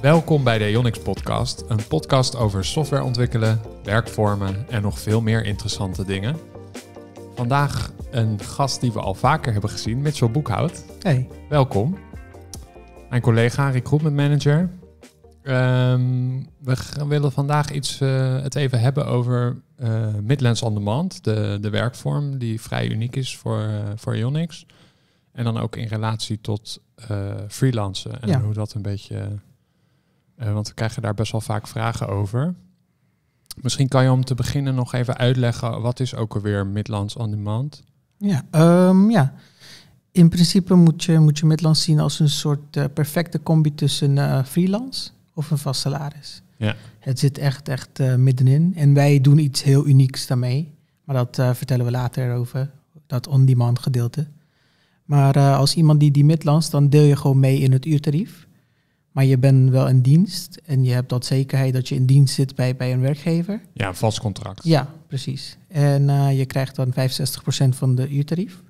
Welkom bij de Ionix Podcast, een podcast over software ontwikkelen, werkvormen en nog veel meer interessante dingen. Vandaag een gast die we al vaker hebben gezien, Mitchell Boekhout. Hey. Welkom. Mijn collega, recruitment manager. Um, we willen vandaag iets, eh, het even hebben over uh, Midlands On Demand, de, de werkvorm die vrij uniek is voor, eh, voor Ionix. En dan ook in relatie tot freelancen en hoe dat een beetje eh, want we krijgen daar best wel vaak vragen over. Misschien kan je om te beginnen nog even uitleggen wat is ook alweer Midlands On Demand? Ja, ehm, ja. in principe moet je, moet je Midlands zien als een soort eh, perfecte combi tussen uh, freelance of een vast salaris. Ja. Het zit echt, echt middenin. En wij doen iets heel unieks daarmee. Maar dat vertellen we later over, dat on-demand gedeelte. Maar als iemand die die Midlands, dan deel je gewoon mee in het uurtarief. Maar je bent wel in dienst en je hebt dat zekerheid dat je in dienst zit bij, bij een werkgever. Ja, een vast contract. Ja, precies. En eh, je krijgt dan 65% van de uurtarief.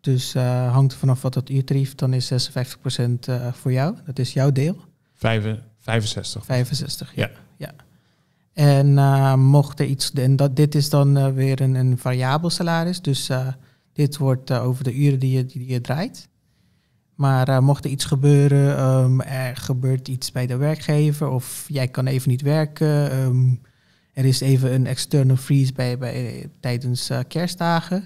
Dus eh, hangt er vanaf wat dat uurtarief, dan is 56% uh, eh, voor jou. Dat is jouw deel. Vijf, 65. 65, ja. ja. ja. En mocht er iets, en dat, dit is dan weer een, een variabel salaris. Dus dit wordt over de uren die je, die je draait. Maar eh, mocht er iets gebeuren, ehm, er gebeurt iets bij de werkgever of jij kan even niet werken, ehm, er is even een external freeze bij, bij, tijdens eh, kerstdagen,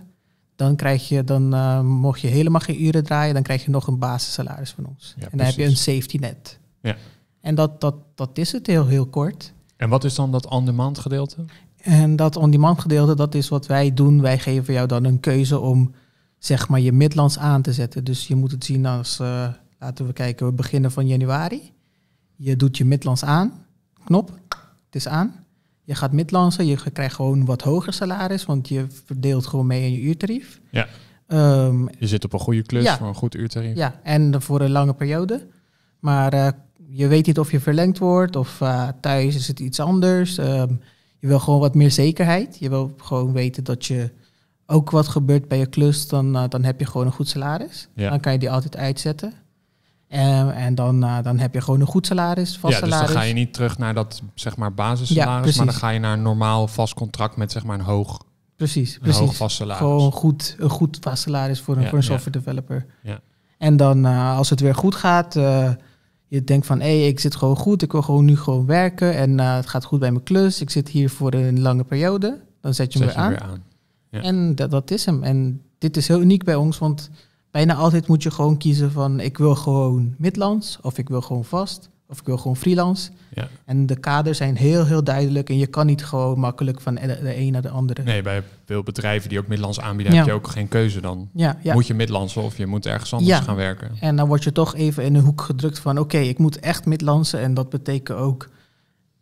dan, krijg je, dan eh, mocht je helemaal geen uren draaien, dan krijg je nog een basissalaris van ons. en dan heb je een safety net. Ja. En dat, dat, dat is het heel, heel kort. En wat is dan dat on-demand gedeelte? En dat on-demand gedeelte, dat is wat wij doen. Wij geven jou dan een keuze om zeg maar je midlands aan te zetten. Dus je moet het zien als, eh, laten we kijken, we beginnen van januari. Je doet je midlands aan, knop, het is aan. Je gaat midlandsen, je krijgt gewoon wat hoger salaris, want je verdeelt gewoon mee in je uurtarief. Ja. Ehm, je zit op een goede klus voor een goed uurtarief. Ja, en voor een lange periode. Maar eh, je weet niet of je verlengd wordt of eh, thuis is het iets anders. Ehm, je wil gewoon wat meer zekerheid. Je wil gewoon weten dat je ook wat gebeurt bij je klus, dan, eh, dan heb je gewoon een goed salaris. Dan kan je die altijd uitzetten. Ehm, en dan, eh, dan heb je gewoon een goed salaris, vast ja, salaris. Dus dan ga je niet terug naar dat zeg maar basissalaris, maar dan ga je naar een normaal vast contract met zeg maar een hoog, precies, een precies. hoog vast salaris. Gewoon goed, een goed vast salaris voor een, voor een software developer. En dan eh, als het weer goed gaat, je denkt van hé, ik zit gewoon goed, ik wil gewoon nu gewoon werken en het gaat goed bij mijn klus, ik zit hier voor een lange periode, dan zet je me. weer aan. En dat, is hem. En dit is heel uniek bij ons, want bijna altijd moet je gewoon kiezen van ik wil gewoon midlands of ik wil gewoon vast of ik wil gewoon freelance. Ja. En de kaders zijn heel, heel duidelijk. En je kan niet gewoon makkelijk van de, een naar de andere. Nee, bij veel bedrijven die ook Midlands aanbieden, heb je ook geen keuze dan. Ja, Moet je Midlandse of je moet ergens anders gaan werken. En dan word je toch even in een hoek gedrukt van... oké, ik moet echt Midlandse en dat betekent ook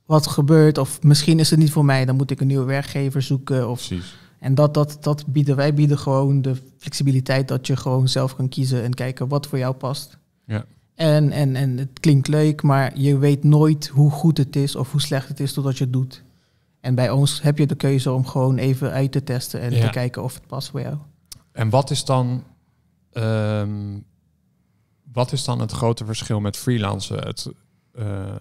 wat gebeurt. Of misschien is het niet voor mij, dan moet ik een nieuwe werkgever zoeken. Of, Precies. En dat, dat, dat bieden wij bieden gewoon de flexibiliteit dat je gewoon zelf kan kiezen en kijken wat voor jou past. Ja. En, en, en het klinkt leuk, maar je weet nooit hoe goed het is of hoe slecht het is totdat je het doet. En bij ons heb je de keuze om gewoon even uit te testen en te kijken of het past voor jou. En wat is dan, ehm, wat is dan het grote verschil met freelancen? Het, eh,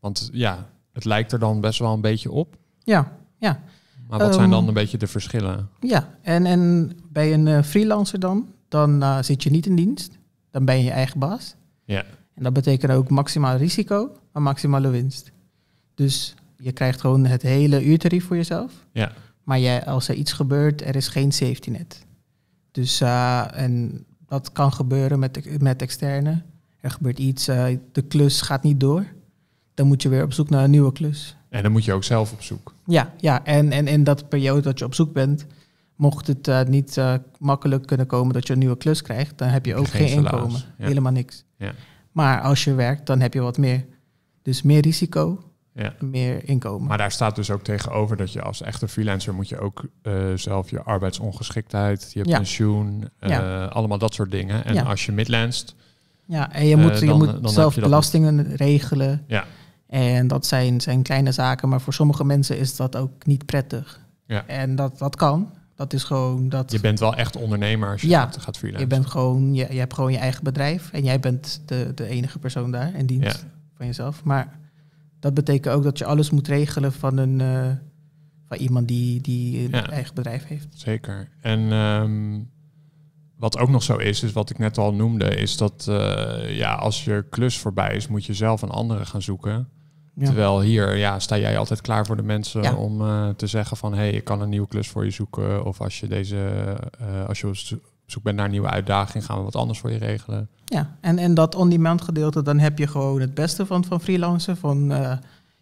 want ja, het lijkt er dan best wel een beetje op. Ja, ja. Maar wat zijn dan ehm, een beetje de verschillen? Ja, en, en bij een eh, freelancer dan, dan eh, zit je niet in dienst. Dan ben je je eigen baas. Ja. En dat betekent ook maximaal risico, maar maximale winst. Dus je krijgt gewoon het hele uurtarief voor jezelf. Ja. Maar jij, als er iets gebeurt, er is geen safety net. Dus uh, en dat kan gebeuren met, met externe. Er gebeurt iets, de klus gaat niet door. Dan moet je weer op zoek naar een nieuwe klus. En dan moet je ook zelf op zoek. Ja, ja. En, en in dat periode dat je op zoek bent, mocht het eh, niet eh, makkelijk kunnen komen dat je een nieuwe klus krijgt, dan heb je ook geen, inkomen. Helemaal niks. Ja. Maar als je werkt, dan heb je wat meer. Dus meer risico, ja. meer inkomen. Maar daar staat dus ook tegenover dat je als echte freelancer moet je ook eh, zelf je arbeidsongeschiktheid, je pensioen, allemaal dat soort dingen. En als je midlanst. Ja, en je moet, je moet zelf belastingen regelen. Ja. En dat zijn, zijn kleine zaken, maar voor sommige mensen is dat ook niet prettig. Ja. En dat, dat kan. Dat is gewoon dat. Je bent wel echt ondernemer als je gaat, freelancen. Je bent gewoon, je, je hebt gewoon je eigen bedrijf en jij bent de, de enige persoon daar en dienst van jezelf. Maar dat betekent ook dat je alles moet regelen van een eh, van iemand die, die een eigen bedrijf heeft. Zeker. En ehm, wat ook nog zo is, is wat ik net al noemde, is dat eh, ja, als je klus voorbij is, moet je zelf een andere gaan zoeken. Terwijl hier ja, sta jij altijd klaar voor de mensen om eh, te zeggen van hé, hey, ik kan een nieuwe klus voor je zoeken. Of als je deze eh, als je zoek bent naar een nieuwe uitdaging, gaan we wat anders voor je regelen. Ja, en, en dat on-demand gedeelte, dan heb je gewoon het beste van, van freelancen. Van, eh,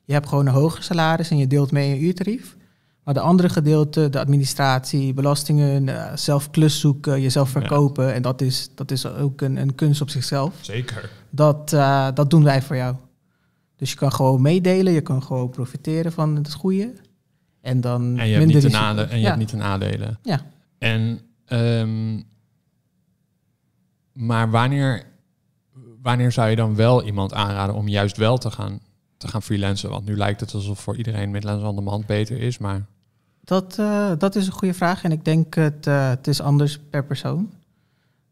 je hebt gewoon een hoger salaris en je deelt mee een uurtarief. Maar de andere gedeelte, de administratie, belastingen, zelf klus zoeken, jezelf verkopen. En dat is, dat is ook een, een kunst op zichzelf. Zeker. Dat, dat doen wij voor jou. Dus je kan gewoon meedelen, je kan gewoon profiteren van het goede. En dan en je minder hebt niet een en je hebt niet een nadelen. Ja. En, ehm, maar wanneer, wanneer zou je dan wel iemand aanraden om juist wel te gaan, te gaan freelancen? Want nu lijkt het alsof voor iedereen met aan de hand beter is, maar... Dat, eh, dat is een goede vraag en ik denk het, eh, het is anders per persoon.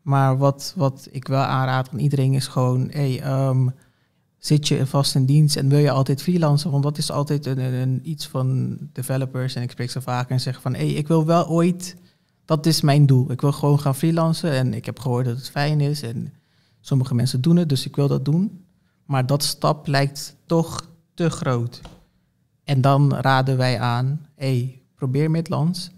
Maar wat, wat ik wel aanraad aan iedereen is gewoon... Hey, ehm, zit je vast in dienst en wil je altijd freelancen? Want dat is altijd een, iets van developers. En ik spreek ze vaak en zeg van, hé, hey, ik wil wel ooit, dat is mijn doel. Ik wil gewoon gaan freelancen en ik heb gehoord dat het fijn is. En sommige mensen doen het, dus ik wil dat doen. Maar dat stap lijkt toch te groot. En dan raden wij aan, hé, hey, probeer Midlands.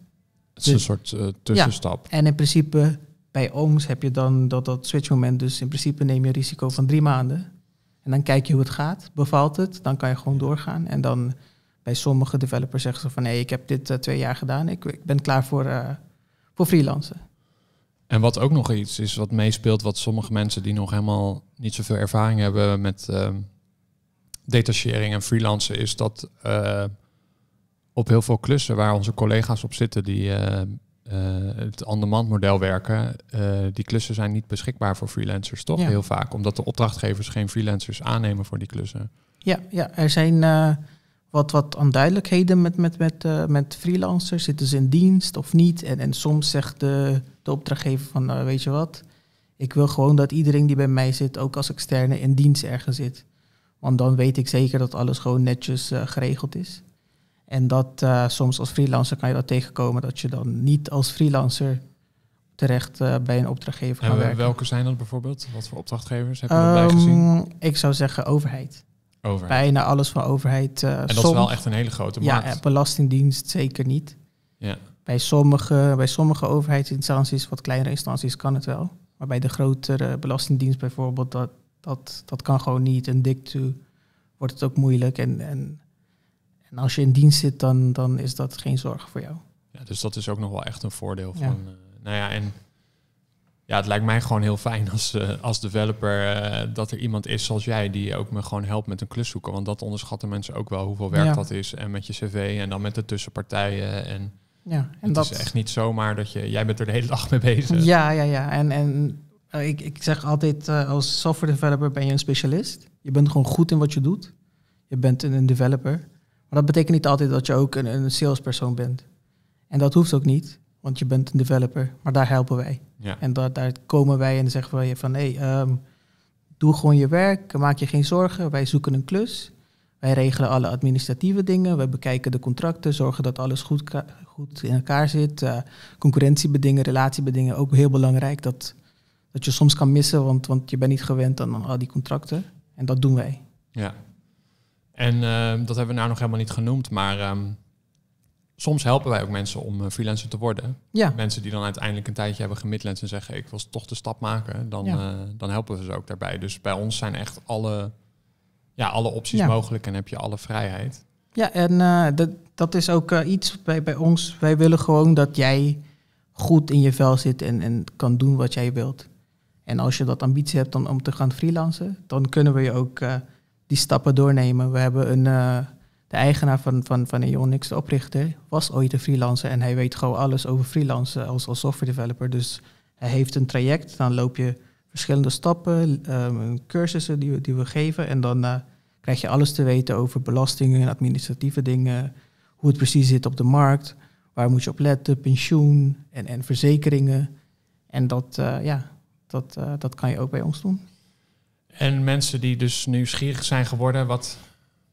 Het is een dus- soort eh, tussenstap. Ja, en in principe bij ons heb je dan dat, dat switchmoment. Dus in principe neem je risico van drie maanden. En dan kijk je hoe het gaat. Bevalt het? Dan kan je gewoon doorgaan. En dan bij sommige developers zeggen ze van hé, hey, ik heb dit eh, twee jaar gedaan. Ik, ik ben klaar voor, eh, voor freelancen. En wat ook nog iets is wat meespeelt, wat sommige mensen die nog helemaal niet zoveel ervaring hebben met uh, detachering en freelancen, is dat eh, op heel veel klussen waar onze collega's op zitten, die eh, het demand model werken, eh, die klussen zijn niet beschikbaar voor freelancers, toch? Heel vaak, omdat de opdrachtgevers geen freelancers aannemen voor die klussen. Ja, ja er zijn eh, wat, wat onduidelijkheden met, met, met, met freelancers. Zitten ze in dienst of niet? En, en soms zegt de, de opdrachtgever van, weet je wat, ik wil gewoon dat iedereen die bij mij zit, ook als externe, in dienst ergens zit. Want dan weet ik zeker dat alles gewoon netjes geregeld is. En dat eh, soms als freelancer kan je dat tegenkomen dat je dan niet als freelancer terecht eh, bij een opdrachtgever kan gaat werken. Welke zijn dat bijvoorbeeld? Wat voor opdrachtgevers heb je um, gezien? Ik zou zeggen overheid. Overheid. Bijna alles van overheid. Eh, en dat is wel echt een hele grote markt. Ja, belastingdienst zeker niet. Ja. Bij, sommige, bij sommige overheidsinstanties, wat kleinere instanties, kan het wel. Maar bij de grotere belastingdienst bijvoorbeeld, dat, dat, dat kan gewoon niet. En dik wordt het ook moeilijk. En, en en als je in dienst zit, dan, dan is dat geen zorg voor jou. Ja, dus dat is ook nog wel echt een voordeel van. Uh, nou ja, en ja, het lijkt mij gewoon heel fijn als, eh, als developer eh, dat er iemand is zoals jij die ook me gewoon helpt met een klus zoeken. Want dat onderschatten mensen ook wel hoeveel werk dat is. En met je cv en dan met de tussenpartijen. En ja, en dat is echt niet zomaar dat je, jij bent er de hele dag mee bezig. Ja, ja, ja. En, en ik, ik zeg altijd, als software developer ben je een specialist. Je bent gewoon goed in wat je doet. Je bent een developer dat betekent niet altijd dat je ook een, een salespersoon bent. En dat hoeft ook niet, want je bent een developer. Maar daar helpen wij. Ja. En daar komen wij en zeggen wij van... hé, hey, ehm, doe gewoon je werk, maak je geen zorgen. Wij zoeken een klus. Wij regelen alle administratieve dingen. Wij bekijken de contracten, zorgen dat alles goed, goed in elkaar zit. Eh, concurrentiebedingen, relatiebedingen, ook heel belangrijk. Dat, dat je soms kan missen, want, want je bent niet gewend aan, aan al die contracten. En dat doen wij. Ja, en ehm, dat hebben we nou nog helemaal niet genoemd, maar ehm, soms helpen wij ook mensen om eh, freelancer te worden. Ja. Mensen die dan uiteindelijk een tijdje hebben gemiddeld en zeggen ik wil toch de stap maken, dan, eh, dan helpen we ze ook daarbij. Dus bij ons zijn echt alle, ja, alle opties mogelijk en heb je alle vrijheid. Ja, en eh, dat, dat is ook iets bij, bij ons. Wij willen gewoon dat jij goed in je vel zit en, en kan doen wat jij wilt. En als je dat ambitie hebt om te gaan freelancen, dan kunnen we je ook die stappen doornemen. We hebben een, eh, de eigenaar van, van, van Ionix, e de oprichter, was ooit een freelancer en hij weet gewoon alles over freelancen als, als software developer. Dus hij heeft een traject, dan loop je verschillende stappen, um, cursussen die we, die we geven en dan eh, krijg je alles te weten over belastingen en administratieve dingen, hoe het precies zit op de markt, waar moet je op letten, pensioen en, en verzekeringen. En dat, eh, ja, dat, dat kan je ook bij ons doen. En mensen die dus nieuwsgierig zijn geworden, wat,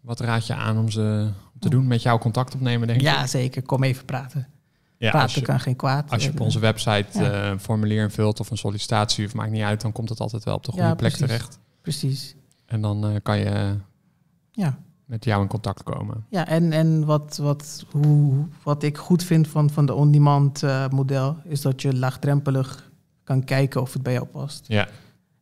wat raad je aan om ze te doen? Met jou contact opnemen, denk ik? Ja, zeker. Kom even praten. Ja, praten kan geen kwaad. Als je op eh, onze website een eh, formulier invult of een sollicitatie, of maakt niet uit, dan komt het altijd wel op de goede plek terecht. Precies. En dan eh, kan je ja. met jou in contact komen. Ja, en, en wat, wat, hoe, wat ik goed vind van, van de on-demand model, is dat je laagdrempelig kan kijken of het bij jou past. Ja.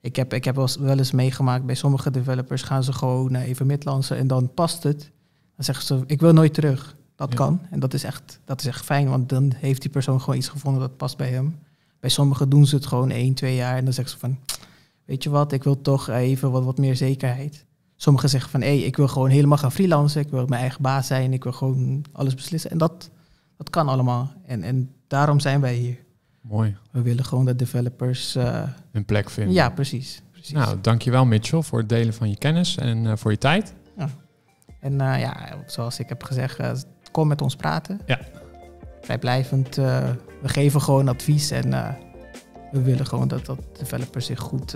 Ik heb, ik heb wel eens meegemaakt, bij sommige developers gaan ze gewoon even midlansen en dan past het. Dan zeggen ze, ik wil nooit terug. Dat kan. En dat is, echt, dat is echt fijn, want dan heeft die persoon gewoon iets gevonden dat past bij hem. Bij sommigen doen ze het gewoon één, twee jaar en dan zeggen ze van, weet je wat, ik wil toch even wat, wat meer zekerheid. Sommigen zeggen van, hé, hey, ik wil gewoon helemaal gaan freelancen, ik wil mijn eigen baas zijn, ik wil gewoon alles beslissen. En dat, dat kan allemaal. En, en daarom zijn wij hier. Mooi. We willen gewoon dat developers... Eh, Hun plek vinden. Ja, precies. precies. Nou, dankjewel Mitchell voor het delen van je kennis en eh, voor je tijd. Ja. En eh, ja, zoals ik heb gezegd, kom met ons praten. Ja. Vrijblijvend. we geven gewoon advies en we willen gewoon dat, dat developers zich goed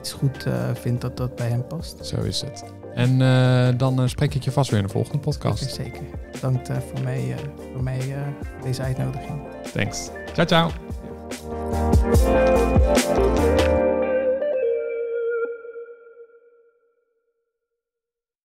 iets goed eh, vindt dat dat bij hem past. Zo is het. En eh, dan eh, spreek ik je vast weer in de volgende podcast. Zeker, zeker. Bedankt voor mij, voor mij deze uitnodiging. Thanks. Ciao, ciao.